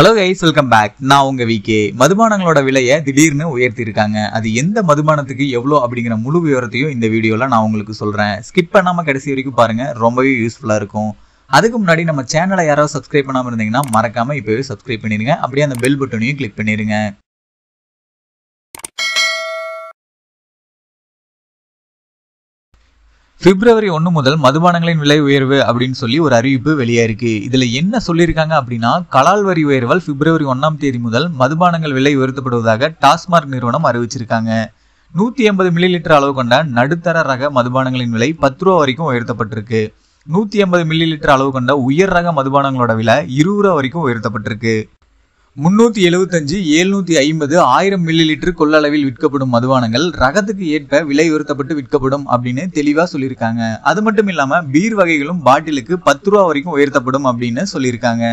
hello guys welcome back நான் உங்க வீக்கே மதுபானங்களோட விலையை திடீர்னு உயர்த்தியிருக்காங்க அது எந்த மதுபானத்துக்கு எவ்வளோ அப்படிங்கிற முழு விவரத்தையும் இந்த வீடியோவில் நான் உங்களுக்கு சொல்கிறேன் ஸ்கிப் பண்ணாமல் கடைசி வரைக்கும் பாருங்கள் ரொம்பவே யூஸ்ஃபுல்லாக இருக்கும் அதுக்கு முன்னாடி நம்ம சேனலை யாராவது சப்ஸ்கிரைப் பண்ணாமல் இருந்தீங்கன்னா மறக்காமல் இப்போவே சப்ஸ்கிரைப் பண்ணிடுங்க அப்படியே அந்த பெல் பட்டனையும் கிளிக் பண்ணிடுங்க பிப்ரவரி ஒன்று முதல் மதுபானங்களின் விலை உயர்வு அப்படின்னு சொல்லி ஒரு அறிவிப்பு வெளியாயிருக்கு இதில் என்ன சொல்லியிருக்காங்க அப்படின்னா கலால் வரி உயர்வால் பிப்ரவரி ஒன்றாம் தேதி முதல் மதுபானங்கள் விலை உயர்த்தப்படுவதாக டாஸ்மார்க் நிறுவனம் அறிவிச்சிருக்காங்க நூற்றி எண்பது மில்லி லிட்டர் அளவு கொண்ட நடுத்தர ரக மதுபானங்களின் விலை பத்து ரூபா வரைக்கும் உயர்த்தப்பட்டிருக்கு நூற்றி எண்பது மில்லி லிட்டர் அளவு கொண்ட உயர் ரக மதுபானங்களோட விலை இருபது ரூபா வரைக்கும் உயர்த்தப்பட்டிருக்கு முன்னூற்றி எழுபத்தஞ்சு ஏழ்நூற்றி ஐம்பது ஆயிரம் மில்லி லிட்டர் கொள்ளளவில் விற்கப்படும் மதுபானங்கள் ரகத்துக்கு ஏற்ப விலை உயர்த்தப்பட்டு விற்கப்படும் அப்படின்னு தெளிவாக சொல்லியிருக்காங்க அது மட்டும் இல்லாமல் பீர் வகைகளும் பாட்டிலுக்கு பத்து ரூபா வரைக்கும் உயர்த்தப்படும் அப்படின்னு சொல்லியிருக்காங்க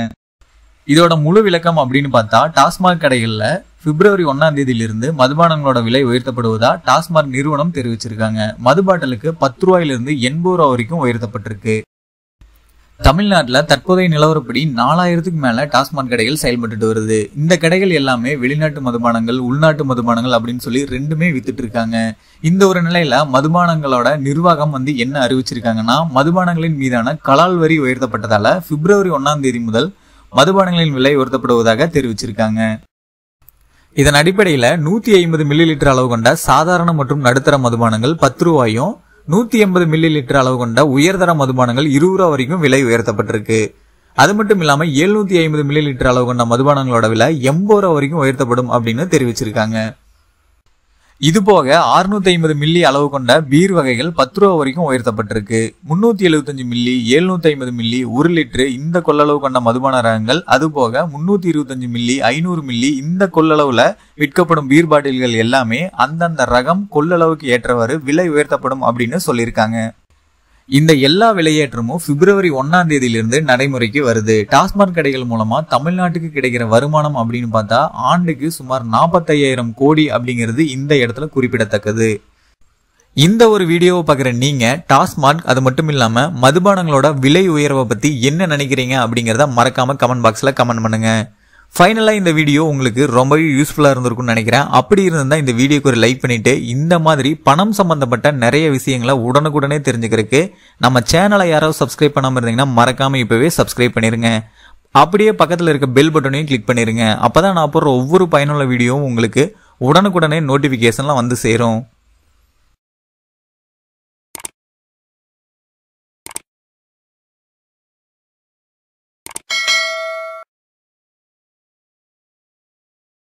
இதோட முழு விளக்கம் அப்படின்னு பார்த்தா டாஸ்மாக் கடைகளில் பிப்ரவரி ஒன்னாம் தேதியிலிருந்து மதுபானங்களோட விலை உயர்த்தப்படுவதா டாஸ்மாக் நிறுவனம் தெரிவிச்சிருக்காங்க மது பாட்டிலுக்கு பத்து ரூபாயிலிருந்து எண்பது ரூபா வரைக்கும் உயர்த்தப்பட்டிருக்கு தமிழ்நாட்டில் தற்போதைய நிலவரப்படி நாலாயிரத்துக்கு மேலே டாஸ்மாக் கடைகள் செயல்பட்டுட்டு வருது இந்த கடைகள் எல்லாமே வெளிநாட்டு மதுபானங்கள் உள்நாட்டு மதுபானங்கள் அப்படின்னு சொல்லி ரெண்டுமே வித்துட்டு இருக்காங்க இந்த ஒரு நிலையில மதுபானங்களோட நிர்வாகம் வந்து என்ன அறிவிச்சிருக்காங்கன்னா மதுபானங்களின் மீதான கலால் வரி உயர்த்தப்பட்டதால பிப்ரவரி ஒன்னாம் தேதி முதல் மதுபானங்களின் விலை உயர்த்தப்படுவதாக தெரிவிச்சிருக்காங்க இதன் அடிப்படையில் நூற்றி ஐம்பது மில்லி லிட்டர் அளவு கொண்ட சாதாரண மற்றும் நடுத்தர மதுபானங்கள் பத்து ரூபாயும் நூத்தி எண்பது மில்லி லிட்டர் அளவு கொண்ட உயர்தர மதுபானங்கள் இருபது ரூபா வரைக்கும் விலை உயர்த்தப்பட்டிருக்கு அது மட்டும் இல்லாம எழுநூத்தி ஐம்பது மில்லி லிட்டர் அளவு கொண்ட மதுபானங்களோட விலை எண்பது ரூபா வரைக்கும் உயர்த்தப்படும் அப்படின்னு தெரிவிச்சிருக்காங்க இது போக ஐம்பது மில்லி அளவு கொண்ட பீர் வகைகள் பத்து ரூபா வரைக்கும் உயர்த்தப்பட்டிருக்கு முன்னூத்தி எழுபத்தஞ்சு மில்லி எழுநூத்தி ஐம்பது மில்லி ஒரு லிட்டரு இந்த கொள்ளளவு கொண்ட மதுபான ரகங்கள் அது போக முன்னூத்தி இருபத்தஞ்சு மில்லி ஐநூறு மில்லி இந்த கொள்ளளவுல விற்கப்படும் பீர் பாட்டில்கள் எல்லாமே அந்தந்த ரகம் கொள்ளளவுக்கு ஏற்றவாறு விலை உயர்த்தப்படும் அப்படின்னு சொல்லியிருக்காங்க இந்த எல்லா விலையேற்றமும் பிப்ரவரி ஒன்னாம் தேதியிலிருந்து நடைமுறைக்கு வருது டாஸ்மாக் கடைகள் மூலமா தமிழ்நாட்டுக்கு கிடைக்கிற வருமானம் அப்படின்னு பார்த்தா ஆண்டுக்கு சுமார் நாற்பத்தையாயிரம் கோடி அப்படிங்கிறது இந்த இடத்துல குறிப்பிடத்தக்கது இந்த ஒரு வீடியோவை பார்க்குற நீங்கள் டாஸ்மாக் அது மட்டும் இல்லாமல் மதுபானங்களோட விலை உயர்வை பற்றி என்ன நினைக்கிறீங்க அப்படிங்கிறத மறக்காமல் கமெண்ட் பாக்ஸில் கமெண்ட் பண்ணுங்கள் ஃபைனலாக இந்த வீடியோ உங்களுக்கு ரொம்பவே யூஸ்ஃபுல்லாக இருந்திருக்கும்னு நினைக்கிறேன் அப்படி இருந்தால் இந்த வீடியோக்கு ஒரு லைக் பண்ணிவிட்டு இந்த மாதிரி பணம் சம்மந்தப்பட்ட நிறைய விஷயங்களை உடனுக்குடனே தெரிஞ்சுக்கிறதுக்கு நம்ம சேனலை யாராவது சப்ஸ்கிரைப் பண்ணாமல் இருந்தீங்கன்னா மறக்காமல் இப்போவே சப்ஸ்கிரைப் பண்ணிடுங்க அப்படியே பக்கத்தில் இருக்க பெல் பட்டனையும் கிளிக் பண்ணிடுங்க அப்போ தான் நான் போடுற ஒவ்வொரு பயனுள்ள வீடியோவும் உங்களுக்கு உடனுக்குடனே நோட்டிஃபிகேஷன்லாம் வந்து சேரும்